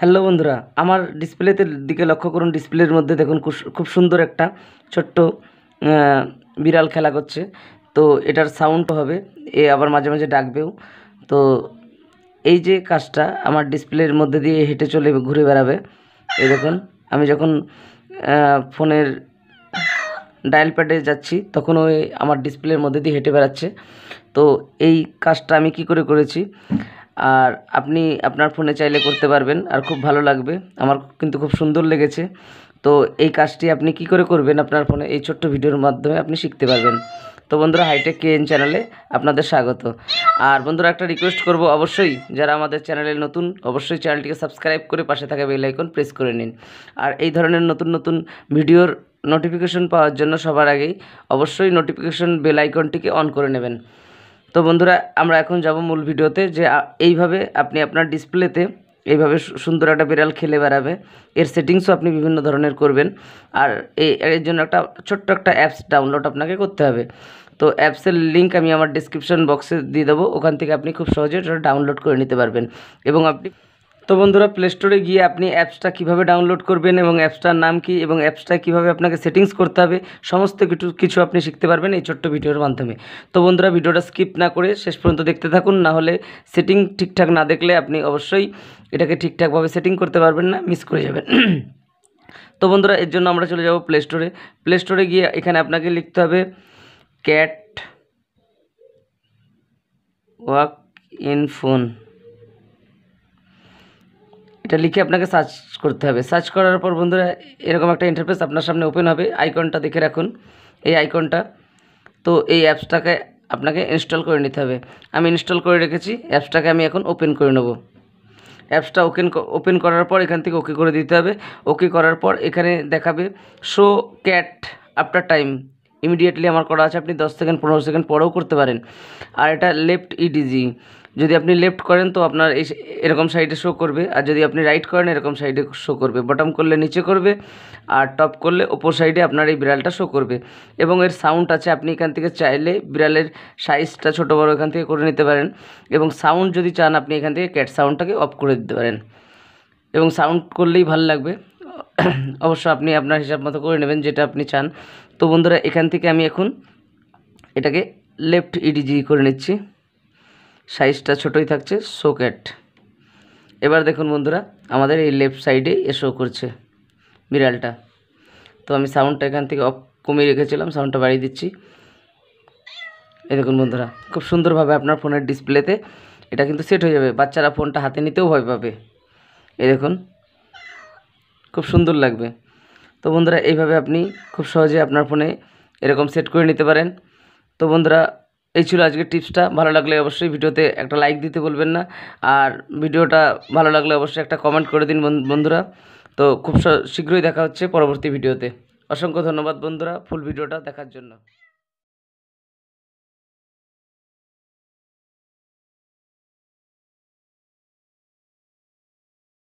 hello বন্ধুরা আমার ডিসপ্লেতে দিকে লক্ষ্য করুন ডিসপ্লের মধ্যে দেখুন খুব সুন্দর একটা ছোট্ট বিড়াল খেলা করছে তো এটার সাউন্ড হবে এ আবার মাঝে মাঝে ডাকবেও তো এই যে কাজটা আমার ডিসপ্লের মধ্যে দিয়ে হেঁটে চলে ঘুরে বেড়াবে এই দেখুন আমি যখন ফোনের ডায়াল প্যাডে যাচ্ছি তখন ওই আমার ডিসপ্লের মধ্যে দিয়ে হেঁটে বেড়াচ্ছে তো এই কাজটা আমি কি করে করেছি আর আপনি আপনার ফোনে চাইলে করতে পারবেন আর খুব ভালো লাগবে আমার কিন্তু খুব সুন্দর লেগেছে তো এই কাজটি আপনি কি করে করবেন আপনার ফোনে এই ছোট্ট ভিডিওর মাধ্যমে আপনি শিখতে পারবেন তো বন্ধুরা হাইটেক কেএন চ্যানেলে আপনাদের স্বাগত আর বন্ধুরা একটা রিকোয়েস্ট করব অবশ্যই যারা আমাদের চ্যানেলে নতুন অবশ্যই চ্যানেলটিকে সাবস্ক্রাইব করে পাশে থাকা বেল আইকন প্রেস করে নিন আর এই ধরনের নতুন নতুন ভিডিওর নোটিফিকেশন পাওয়ার জন্য সবার আগেই অবশ্যই নোটিফিকেশন বেল আইকনটিকে অন করে নেবেন তো বন্ধুরা আমরা এখন যাব মূল ভিডিওতে যে এইভাবে আপনি আপনার ডিসপ্লেতে এইভাবে সুন্দর একটা বিড়াল খেলে বেড়াবে এর সেটিংসও আপনি বিভিন্ন ধরনের করবেন আর এই এর জন্য একটা ছোট্ট একটা অ্যাপস ডাউনলোড আপনাকে করতে হবে তো অ্যাপসের লিঙ্ক আমি আমার ডিসক্রিপশন বক্সে দিয়ে দেবো ওখান থেকে আপনি খুব সহজে ডাউনলোড করে নিতে পারবেন এবং আপনি তো বন্ধুরা প্লে স্টোরে গিয়ে আপনি অ্যাপসটা কীভাবে ডাউনলোড করবেন এবং অ্যাপসটার নাম কি এবং অ্যাপসটা কীভাবে আপনাকে সেটিংস করতে হবে সমস্ত কিছু কিছু আপনি শিখতে পারবেন এই ছোট্ট ভিডিওর মাধ্যমে তো বন্ধুরা ভিডিওটা স্কিপ না করে শেষ পর্যন্ত দেখতে থাকুন না হলে সেটিং ঠিকঠাক না দেখলে আপনি অবশ্যই এটাকে ঠিকঠাকভাবে সেটিং করতে পারবেন না মিস করে যাবেন তো বন্ধুরা এর জন্য আমরা চলে যাব প্লে স্টোরে প্লে স্টোরে গিয়ে এখানে আপনাকে লিখতে হবে ক্যাট ওয়াক ইন ফোন এটা লিখে আপনাকে সার্চ করতে হবে সার্চ করার পর বন্ধুরা এরকম একটা ইন্টারফেস আপনার সামনে ওপেন হবে আইকনটা দেখে রাখুন এই আইকনটা তো এই অ্যাপসটাকে আপনাকে ইনস্টল করে নিতে হবে আমি ইনস্টল করে রেখেছি অ্যাপসটাকে আমি এখন ওপেন করে নেব অ্যাপসটা ওপেন ওপেন করার পর এখান থেকে ওকে করে দিতে হবে ওকে করার পর এখানে দেখাবে show cat after time immediately আমার করা আছে আপনি দশ সেকেন্ড পনেরো সেকেন্ড পরেও করতে পারেন আর এটা লেফট ইডিজি e যদি আপনি লেফট করেন তো আপনার এই এরকম সাইডে শো করবে আর যদি আপনি রাইট করেন এরকম সাইডে শো করবে বটম করলে নিচে করবে আর টপ করলে ওপর সাইডে আপনার এই বিড়ালটা শো করবে এবং এর সাউন্ড আছে আপনি এখান থেকে চাইলে বিড়ালের সাইজটা ছোটো বড়ো এখান থেকে করে নিতে পারেন এবং সাউন্ড যদি চান আপনি এখান থেকে ক্যাট সাউন্ডটাকে অফ করে দিতে পারেন এবং সাউন্ড করলেই ভালো লাগবে অবশ্য আপনি আপনার হিসাব মতো করে নেবেন যেটা আপনি চান তো বন্ধুরা এখান থেকে আমি এখন এটাকে লেফট ইডিজি করে নিচ্ছি সাইজটা ছোটোই থাকছে সোকেট এবার দেখুন বন্ধুরা আমাদের এই লেফট সাইডে এসো করছে বিড়ালটা তো আমি সাউন্ডটা এখান থেকে অফ কমিয়ে রেখেছিলাম সাউন্ডটা বাড়িয়ে দিচ্ছি এই দেখুন বন্ধুরা খুব সুন্দরভাবে আপনার ফোনের ডিসপ্লেতে এটা কিন্তু সেট হয়ে যাবে বাচ্চারা ফোনটা হাতে নিতেও ভয় পাবে এই দেখুন খুব সুন্দর লাগবে তো বন্ধুরা এইভাবে আপনি খুব সহজে আপনার ফোনে এরকম সেট করে নিতে পারেন তো বন্ধুরা এই ছিল আজকের টিপসটা ভালো লাগলে অবশ্যই ভিডিওতে একটা লাইক দিতে বলবেন না আর ভিডিওটা ভালো লাগলে অবশ্যই একটা কমেন্ট করে দিন বন্ধুরা তো খুব শীঘ্রই দেখা হচ্ছে পরবর্তী ভিডিওতে অসংখ্য ধন্যবাদ বন্ধুরা ফুল ভিডিওটা দেখার জন্য